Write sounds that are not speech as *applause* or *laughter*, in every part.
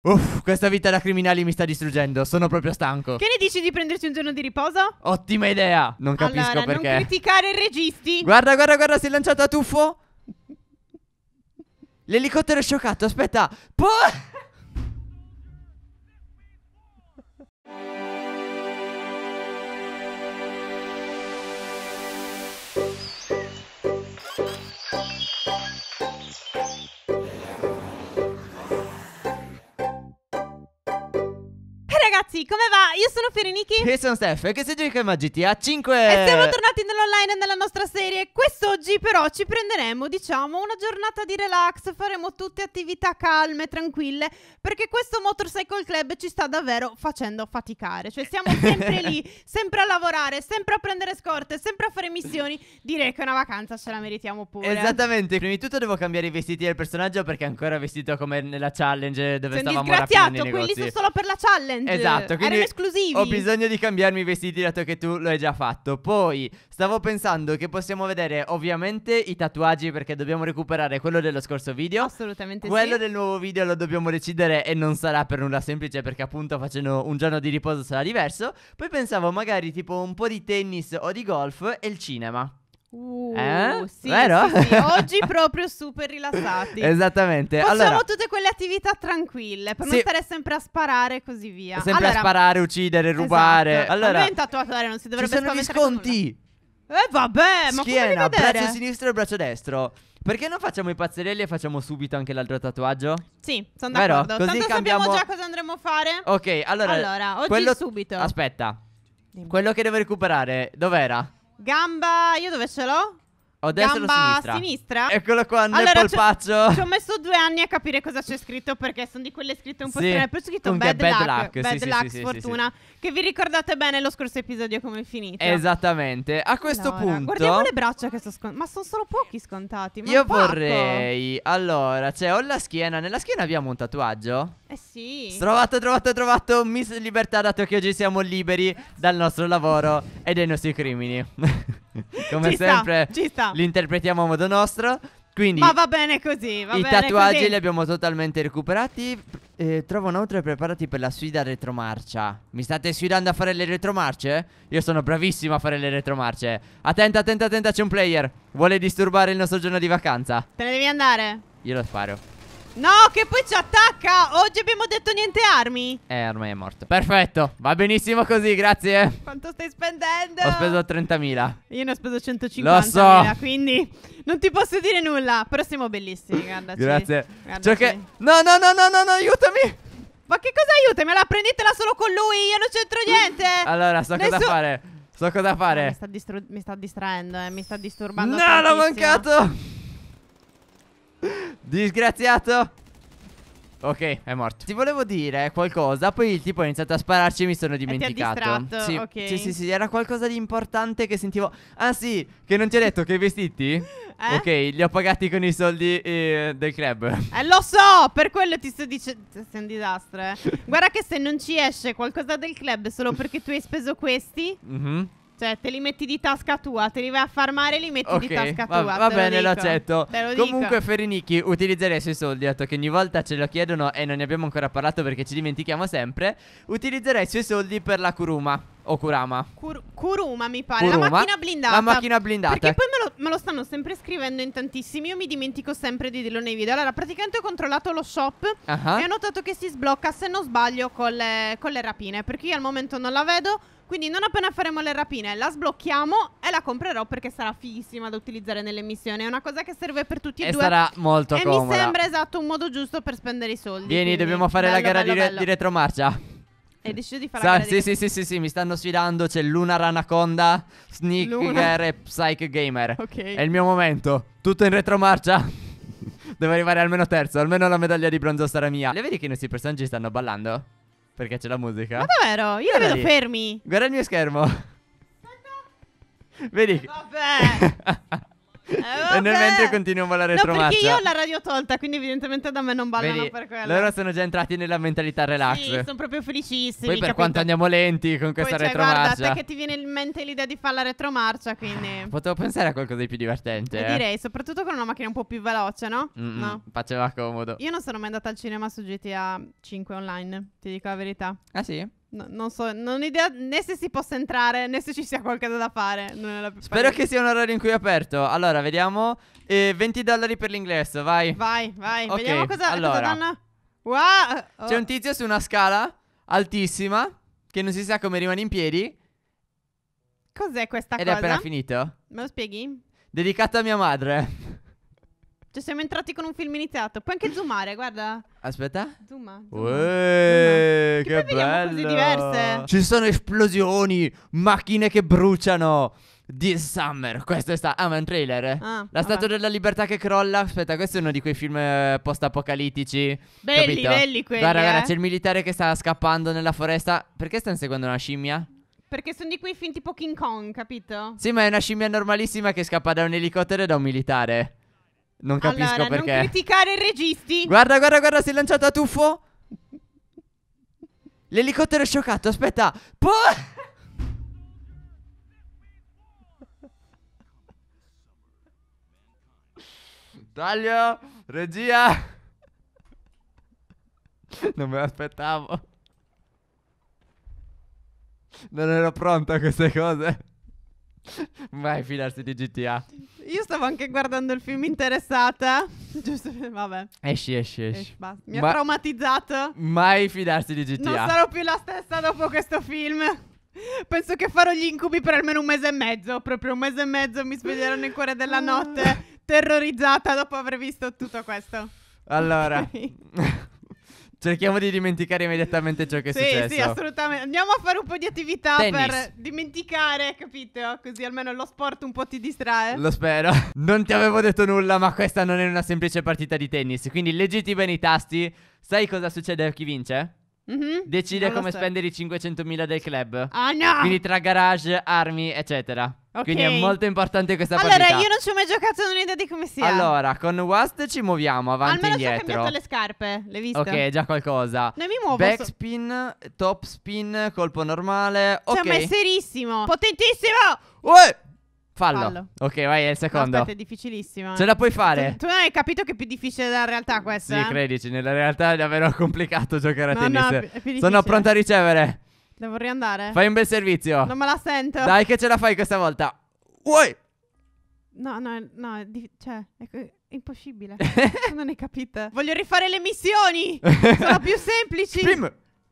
Uff, questa vita da criminali mi sta distruggendo, sono proprio stanco. Che ne dici di prenderci un giorno di riposo? Ottima idea! Non capisco allora, perché. Non criticare i registi. Guarda, guarda, guarda, si è lanciato a tuffo. L'elicottero è scioccato, aspetta. Po- ragazzi, come va? Io sono Ferenichi. E sono Steph, e che si gioca a GTA 5. E siamo tornati nell'online nella nostra serie. Quest'oggi però ci prenderemo, diciamo, una giornata di relax. Faremo tutte attività calme, tranquille. Perché questo Motorcycle Club ci sta davvero facendo faticare. Cioè siamo sempre lì, *laughs* sempre a lavorare, sempre a prendere scorte, sempre a fare missioni. Direi che una vacanza ce la meritiamo pure. Esattamente. Prima di tutto devo cambiare i vestiti del personaggio perché è ancora vestito come nella challenge dove Sei stavamo rapinando i negozi. Sono disgraziato, quelli sono solo per la challenge. Esatto. Esatto, quindi ho bisogno di cambiarmi i vestiti dato che tu lo hai già fatto. Poi stavo pensando che possiamo vedere ovviamente i tatuaggi perché dobbiamo recuperare quello dello scorso video. Assolutamente quello sì. del nuovo video lo dobbiamo decidere e non sarà per nulla semplice perché appunto facendo un giorno di riposo sarà diverso. Poi pensavo magari tipo un po' di tennis o di golf e il cinema. Eh? Uh, eh? sì, Vero? Sì, sì. oggi *laughs* proprio super rilassati. Esattamente. Facciamo allora, tutte quelle attività tranquille per sì. non stare sempre a sparare e così via. Sempre allora, a sparare, uccidere, rubare. Esatto. Allora, un tatuatore non si dovrebbe ci sono gli sconti. Eh vabbè, ma Schiena, come braccio sinistro e braccio destro. Perché non facciamo i pazzerelli e facciamo subito anche l'altro tatuaggio? Sì, sono d'accordo. Vero? Così Tanto cambiamo... sappiamo già cosa andremo a fare. Ok, allora, allora oggi quello... subito. Aspetta. Dimmi. Quello che devo recuperare, dov'era? Gamba, io dove ce l'ho? O destra Gamba o sinistra? sinistra? Eccolo qua, nel allora, polpaccio. Ci ho messo due anni a capire cosa c'è scritto perché sono di quelle scritte un po' sì. strane. Però c'è scritto Comunque, bad, bad luck, luck. Bad sì, luck, sì, sfortuna. Che vi ricordate bene lo scorso episodio come è finito. Esattamente. A questo allora, punto... Guardiamo le braccia che sono scontate. Ma sono solo pochi scontati. io vorrei... Allora, cioè, ho la schiena. Nella schiena abbiamo un tatuaggio? Eh sì. Trovato, trovato, trovato. Miss Libertà, dato che oggi siamo liberi dal nostro lavoro e dai nostri crimini. *laughs* *laughs* Come ci sempre, sta, ci sta. li interpretiamo a modo nostro. Quindi, Ma va bene così. Va I bene tatuaggi così. li abbiamo totalmente recuperati. Eh, trovano oltre preparati per la sfida retromarcia. Mi state sfidando a fare le retromarce? Io sono bravissimo a fare le retromarce. Attenta, attenta, attenta, c'è un player. Vuole disturbare il nostro giorno di vacanza. Te ne devi andare. Io lo sparo. No, che poi ci attacca! Oggi abbiamo detto niente armi! Eh, ormai è morto. Perfetto, va benissimo così, grazie. Quanto stai spendendo? Ho speso 30.000. Io ne ho speso 150.000, so. quindi non ti posso dire nulla. Però siamo bellissimi, guardaci. grazie. Guardaci. Che... No, no, no, no, no, no, aiutami! Ma che cosa aiutami? aiutamela? Prendetela solo con lui, io non c'entro niente! allora, so Nessun... cosa fare. So cosa fare. mi, sta mi sta distraendo, eh. mi sta disturbando. No, l'ho mancato! Disgraziato Ok, è morto. Ti volevo dire qualcosa, poi il tipo ha iniziato a spararci e mi sono dimenticato. E sì. Okay. sì, sì, sì, era qualcosa di importante che sentivo. Ah, sì, che non ti ho detto che i vestiti? Eh? Ok, li ho pagati con i soldi eh, del club. Eh, lo so, per quello ti sto dicendo. Sei un disastro, eh. Guarda che se non ci esce qualcosa del club solo perché tu hai speso questi. *laughs* Mhm. Mm cioè, te li metti di tasca tua, te li vai a farmare e li metti okay, di tasca va, tua. Va bene, lo, accetto. Comunque, Ferinicchi, utilizzerei i suoi soldi, dato che ogni volta ce lo chiedono e non ne abbiamo ancora parlato perché ci dimentichiamo sempre. Utilizzerei i suoi soldi per la Kuruma. O Kurama Kur Kuruma mi pare Kuruma. La macchina blindata La macchina blindata Perché poi me lo, me lo, stanno sempre scrivendo in tantissimi Io mi dimentico sempre di dirlo nei video Allora praticamente ho controllato lo shop uh -huh. E ho notato che si sblocca se non sbaglio con le, con le rapine Perché io al momento non la vedo quindi non appena faremo le rapine la sblocchiamo e la comprerò perché sarà fighissima da utilizzare nelle missioni. È una cosa che serve per tutti e, e due. E sarà molto e comoda. E mi sembra esatto un modo giusto per spendere i soldi. Vieni, dobbiamo fare bello, la gara bello, di, re di, retromarcia. Hai deciso di fare Sa la gara sì, di sì, sì, sì, sì, mi stanno sfidando. C'è Luna Ranaconda, Sneak Luna. e Psych Gamer. Ok. È il mio momento. Tutto in retromarcia. *laughs* Devo arrivare almeno terzo, almeno la medaglia di bronzo sarà mia. Le vedi che i nostri personaggi stanno ballando? Perché c'è la musica. Ma davvero? Io li vedo lì. fermi. Guarda il mio schermo. Vedi? Vabbè. *laughs* Eh, e noi mentre continuiamo la retromarcia. No, perché io ho la radio tolta, quindi evidentemente da me non ballano Vedi, per quello. Loro sono già entrati nella mentalità relax. Sì, sono proprio felicissimi. Poi per capito? quanto andiamo lenti con questa Poi, cioè, retromarcia. Guarda, che ti viene in mente l'idea di fare la retromarcia, quindi... *laughs* Potevo pensare a qualcosa di più divertente. Eh. Direi, soprattutto con una macchina un po' più veloce, no? Mm-mm, no. Faceva comodo. Io non sono mai andata al cinema su GTA 5 online, ti dico la verità. Ah sì? No, non so, non ho idea né se si possa entrare né se ci sia qualcosa da fare. Spero che sia un orario in cui è aperto. Allora, vediamo. Eh, 20 dollari per l'ingresso, vai. Vai, vai. Okay, vediamo cosa, allora. cosa danno. Wow. Oh. C'è un tizio su una scala altissima che non si sa come rimane in piedi. Cos'è questa Ed cosa? Ed è appena finito. Me lo spieghi? Dedicato a mia madre. Cioè, siamo entrati con un film iniziato. Puoi anche zoomare, guarda. Aspetta. Zooma. zooma. Uè, zooma. Che, che bello. Così diverse. Ci sono esplosioni, macchine che bruciano. This Summer, questo è sta- Ah, ma è un trailer. Eh. Ah, la ah, Statua vabbè. della Libertà che crolla. Aspetta, questo è uno di quei film eh, post-apocalittici. Belli, capito? belli quelli. Guarda, eh. guarda, c'è il militare che sta scappando nella foresta. Perché sta inseguendo una scimmia? Perché sono di quei film tipo King Kong, capito? Sì, ma è una scimmia normalissima che scappa da un elicottero e da un militare. Non capisco allora, perché. Non criticare i registi. Guarda, guarda, guarda, si è lanciato a tuffo. L'elicottero è scioccato, aspetta. Po- Taglio, regia. Non me l'aspettavo. Non ero pronta a queste cose. *laughs* Vai, fidarsi di GTA. Io stavo anche guardando il film interessata. *laughs* Giusto, vabbè. Esci, esci, esci. esci Mi Ma... ha traumatizzato. Mai fidarsi di GTA. Non sarò più la stessa dopo questo film. Penso che farò gli incubi per almeno un mese e mezzo. Proprio un mese e mezzo mi sveglierò nel cuore della notte, *laughs* terrorizzata dopo aver visto tutto questo. Allora. Cerchiamo di dimenticare immediatamente ciò che sì, è successo. Sì, sì, assolutamente. Andiamo a fare un po' di attività Tennis. per dimenticare, capito? Così almeno lo sport un po' ti distrae. Lo spero. *laughs* Non ti avevo detto nulla, ma questa non è una semplice partita di tennis. Quindi leggiti bene i tasti. Sai cosa succede a chi vince? Mm-hmm. Decide come so. spendere i 500.000 del club. Ah, no! Quindi tra garage, armi, eccetera. Okay. Quindi è molto importante questa allora, partita. Allora, io non ci ho mai giocato, non ho idea di come sia. Allora, con Wast ci muoviamo avanti e indietro. Almeno ci ho cambiato le scarpe, le viste. Ok, già qualcosa. Non mi muovo. Backspin, so. top spin, colpo normale. Cioè, ok. Siamo è serissimo. Potentissimo! Uè! Fallo. Fallo. Ok, vai, è il secondo. No, aspetta, è difficilissimo. Ce la puoi fare. Tu, tu, non hai capito che è più difficile della realtà questa? Sì, eh? credici, nella realtà è davvero *laughs* complicato giocare no, a tennis. No, è più, Sono pronta a ricevere. La vorrei andare. Fai un bel servizio. Non me la sento. Dai, che ce la fai questa volta. Uoi. No, no, no, di, cioè, è, è impossibile. *laughs* non hai capito. Voglio rifare le missioni. Sono più semplici. Prim.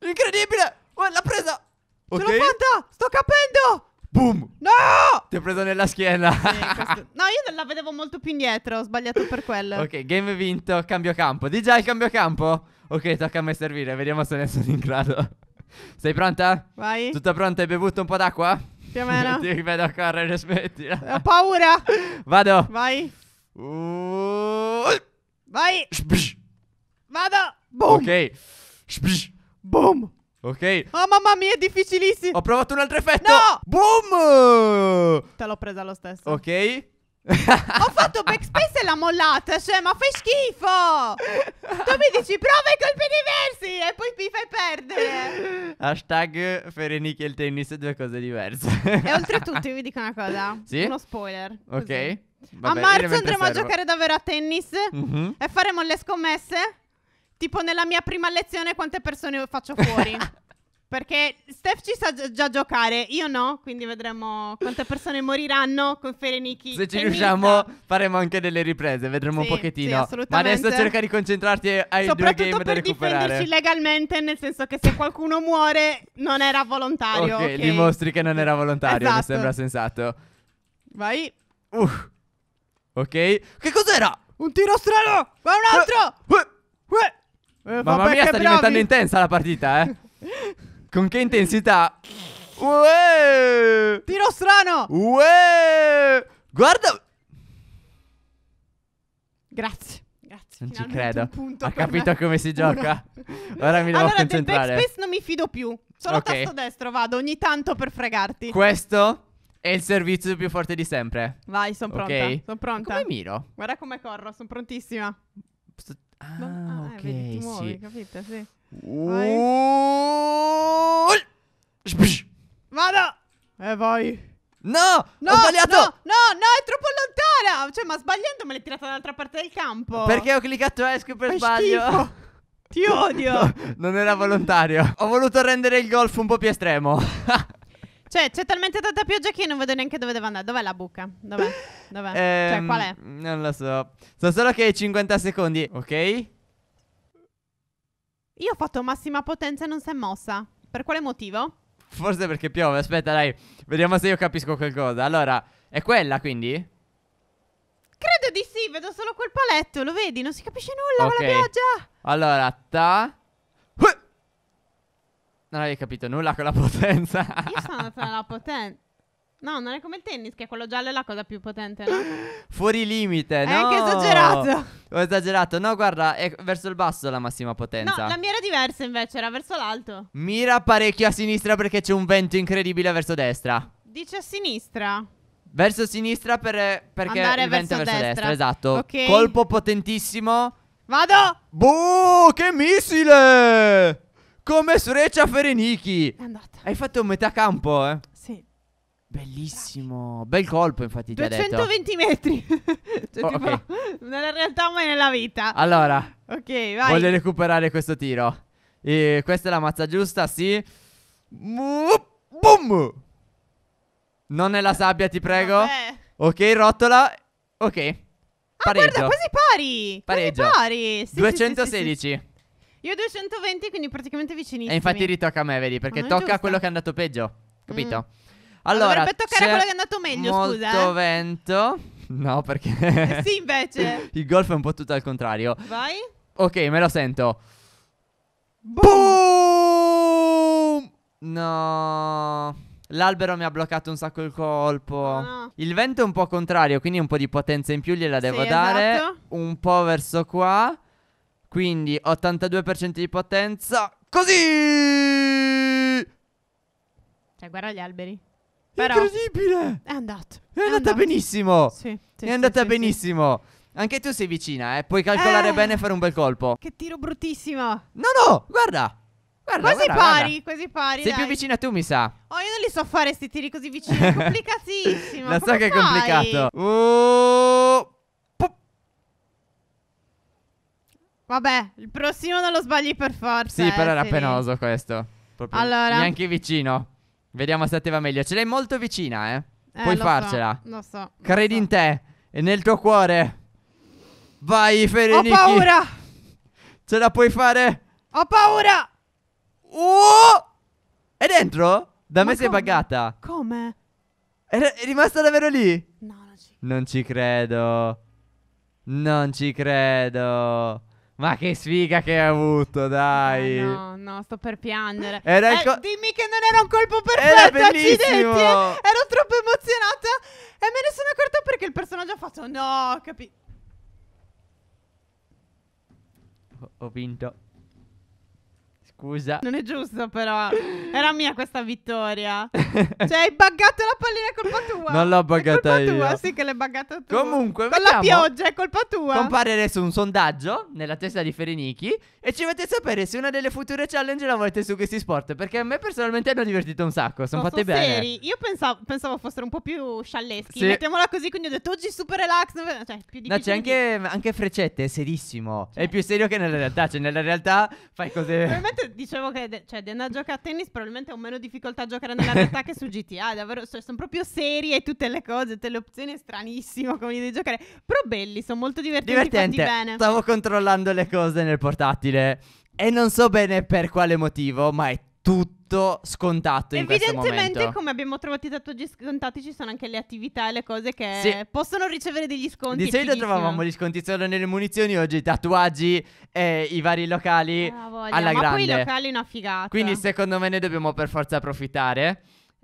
Incredibile. Oh, l'ha presa. Okay. Ce l'ho fatta. Sto capendo. Boom! No! Ti ho preso nella schiena. Sì, No, io la vedevo molto più indietro. Ho sbagliato per quello. ok, game vinto. Cambio campo. Di già il cambio campo? Ok, tocca a me servire. Vediamo se ne sono in grado. Sei pronta? Vai. Tutta pronta? Hai bevuto un po' d'acqua? Più o meno. *laughs* Ti vedo a correre, smettila. Ho paura. Vado. Vai. Uh... Vai. Vado. Boom. Ok. Boom. Ok. Oh, mamma mia, è difficilissimo. Ho provato un altro effetto. No! Boom! Te l'ho presa lo stesso. Ok. Ho fatto backspace e l'ha mollata. Cioè, ma fai schifo. tu mi dici prova i colpi diversi e poi mi fai perdere. Hashtag Ferenicchi e il tennis, due cose diverse. e oltretutto, io vi dico una cosa. Sì? Uno spoiler. Ok. Vabbè, a marzo andremo a giocare davvero a tennis mm -hmm. e faremo le scommesse tipo nella mia prima lezione quante persone faccio fuori. *laughs* Perché Steph ci sa già giocare, io no, quindi vedremo quante persone moriranno con Fereniki. Se ci riusciamo faremo anche delle riprese, vedremo sì, un pochettino. Sì, Ma adesso cerca di concentrarti ai due game da recuperare. Soprattutto per difenderci legalmente, nel senso che se qualcuno muore non era volontario. Ok, okay. dimostri che non era volontario, esatto. mi sembra sensato. Vai. Uff. Ok. Che cos'era? Un tiro strano! Ma un altro! Uh. Uh. Eh, Mamma mia, sta bravi. diventando intensa la partita, eh. *laughs* Con che intensità? Uè! Tiro strano! Uè! Guarda! Grazie. Non ci credo. Ha capito me. come si gioca. Ora, Ora mi devo allora, concentrare. Allora, del backspace non mi fido più. Solo okay. tasto destro vado ogni tanto per fregarti. Questo è il servizio più forte di sempre. Vai, sono pronta. Okay. Sono pronta. Come miro? Guarda come corro, sono prontissima. Sto Ah, Ma, ah eh, ok. Vedi, ti muovi, sì. capito? Sì. Vai. Vado! E vai. No! No, ho sbagliato! No, no, no, è troppo lontana! Cioè, ma sbagliando me l'hai tirata dall'altra parte del campo. Perché ho cliccato esco per Fai sbaglio? Schifo. Ti odio! *laughs* No, non era volontario. Ho voluto rendere il golf un po' più estremo. *laughs* Cioè, c'è talmente tanta pioggia che io non vedo neanche dove devo andare. Dov'è la buca? Dov'è? Dov'è? Cioè, ehm, cioè, qual è? Non lo so. So solo che hai 50 secondi, ok? Io ho fatto massima potenza e non si è mossa. Per quale motivo? Forse perché piove. Aspetta, dai. Vediamo se io capisco qualcosa. Allora, è quella quindi? Credo di sì. Vedo solo quel paletto. Lo vedi? Non si capisce nulla okay. con la pioggia. Allora, ta. Non avevi capito nulla con la potenza. Io sono andata *laughs* la potenza. No, non è come il tennis, che quello giallo è la cosa più potente, no? Fuori limite, eh, no? È anche esagerato. Ho esagerato. No, guarda, è verso il basso la massima potenza. No, la mia era diversa invece, era verso l'alto. Mira parecchio a sinistra perché c'è un vento incredibile verso destra. Dice a sinistra. Verso sinistra per, perché Andare il vento è verso destra, destra esatto. Okay. Colpo potentissimo. Vado! Boh, che missile! come Sureccia Ferenichi. È andata. Hai fatto metà campo, eh? Sì. Bellissimo. Bel colpo, infatti, 220 metri. *laughs* cioè, oh, tipo, okay. nella realtà ma nella vita. Allora. Ok, vai. Voglio recuperare questo tiro. E questa è la mazza giusta, sì. Boom! Non nella sabbia, ti prego. Vabbè. Ok, rotola. Ok. Pareggio. Ah, guarda, quasi pari. Pareggio. Quasi pari. Sì, 216. Sì, sì, io ho 220, quindi praticamente vicinissimo. E infatti ritocca a me, vedi, perché tocca giusto. a quello che è andato peggio. Capito? Mm. Allora, dovrebbe toccare quello che è andato meglio, molto scusa. Eh. Molto vento. No, perché *laughs* Sì, invece. *laughs* Il golf è un po' tutto al contrario. Vai. Ok, me lo sento. Boom! No. L'albero mi ha bloccato un sacco il colpo. Oh no. Il vento è un po' contrario, quindi un po' di potenza in più gliela devo sì, dare. Esatto. Un po' verso qua. Quindi 82% di potenza. Così! Cioè, guarda gli alberi. Però Incredibile! È andato. È, è andata andato. benissimo. Sì, sì, è andata sì, benissimo. Anche tu sei vicina, eh. Puoi calcolare eh, bene e fare un bel colpo. Che tiro bruttissimo. No, no, guarda. guarda quasi guarda, pari, guarda. quasi pari. Sei dai. più vicina tu, mi sa. Oh, io non li so fare questi tiri così vicini. È *laughs* complicatissimo. Lo so che è complicato. Uh. Vabbè, il prossimo non lo sbagli per forza. Sì, eh, però era sì. penoso questo. Proprio allora. Neanche vicino. Vediamo se te va meglio. Ce l'hai molto vicina, eh. eh Puoi lo farcela. So, lo so. Credi lo in te e nel tuo cuore. Vai, Ferenice. Ho paura. Ce la puoi fare. Ho paura. Oh! È dentro? Da Ma me come? sei buggata. Come? È, è rimasta davvero lì? No, non ci credo. Non ci credo. Non ci credo. Ma che sfiga che hai avuto, dai. Eh, no, no, sto per piangere. Eh, dimmi che non era un colpo perfetto, era accidenti. Eh. Ero troppo emozionata e me ne sono accorta perché il personaggio ha fatto no, capito. Ho vinto scusa. Non è giusto, però. *laughs* Era mia questa vittoria. *laughs* cioè, hai buggato la pallina, è colpa tua. Non l'ho buggata io. è colpa tua, sì, che l'hai buggata tu. Comunque, Con la pioggia, è colpa tua. Compare adesso un sondaggio nella testa di Ferenichi. E ci fate sapere se una delle future challenge la volete su questi sport. Perché a me personalmente hanno divertito un sacco. Sono oh, no, fatte sono bene. Seri. Io pensavo, pensavo fossero un po' più scialleschi. Sì. Mettiamola così. Quindi ho detto oggi super relax. Cioè, più difficile. No, c'è anche, anche, Freccette, è serissimo. Cioè. È più serio che nella realtà. Cioè, nella realtà fai cose. Probabilmente dicevo che cioè, Diana gioca a tennis, probabilmente ho meno difficoltà a giocare nella realtà che su GTA. Davvero, cioè, sono proprio serie tutte le cose, tutte le opzioni. È stranissimo come devi giocare. Però belli, sono molto divertenti. Divertente. Bene. Stavo controllando le cose nel portatile. E non so bene per quale motivo, ma è tutto scontato in questo momento. Evidentemente, come abbiamo trovato i tatuaggi scontati, ci sono anche le attività e le cose che sì. possono ricevere degli sconti. Di solito trovavamo gli sconti solo nelle munizioni, oggi i tatuaggi e i vari locali ah, voglia. alla Ma grande. Ma poi i locali una figata. Quindi secondo me ne dobbiamo per forza approfittare.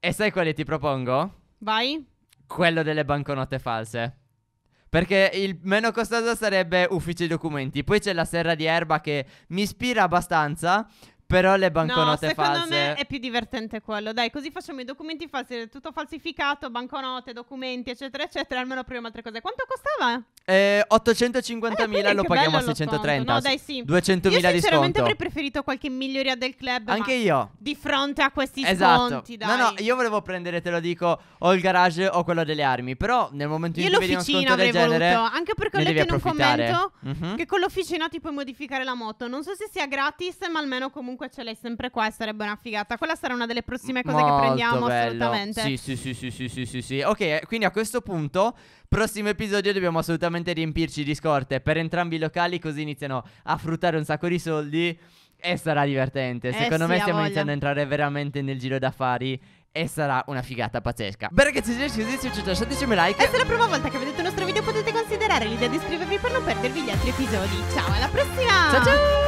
E sai quale ti propongo? Vai. Quello delle banconote false. Perché il meno costoso sarebbe uffici documenti. Poi c'è la serra di erba che mi ispira abbastanza. Però le banconote no, secondo false. Secondo me è più divertente quello. Dai, così facciamo i documenti falsi, tutto falsificato, banconote, documenti, eccetera, eccetera. Almeno proviamo altre cose. Quanto costava? Eh, 850.000 eh, lo paghiamo a 630. No, dai, sì. 200.000 di sconto. Io sinceramente avrei preferito qualche miglioria del club. Anche io. Di fronte a questi esatto. sconti, dai. No, no, io volevo prendere, te lo dico, o il garage o quello delle armi. Però nel momento in cui vedi uno sconto del genere. Voluto. Anche perché ho letto in un commento mm-hmm. che con l'officina ti puoi modificare la moto. Non so se sia gratis, ma almeno comunque comunque ce l'hai sempre qua e sarebbe una figata. Quella sarà una delle prossime cose Molto che prendiamo bello. assolutamente. Sì, sì, sì, sì, sì, sì, sì, Ok, eh, quindi a questo punto, prossimo episodio dobbiamo assolutamente riempirci di scorte per entrambi i locali così iniziano a fruttare un sacco di soldi. E sarà divertente. Eh Secondo eh sì, me stiamo iniziando a entrare veramente nel giro d'affari. E sarà una figata pazzesca. Beh, ragazzi, se vi è piaciuto, lasciatemi like. E se è la prima volta che vedete il nostro video, potete considerare l'idea di iscrivervi per non perdervi gli altri episodi. Ciao, alla prossima! Ciao ciao!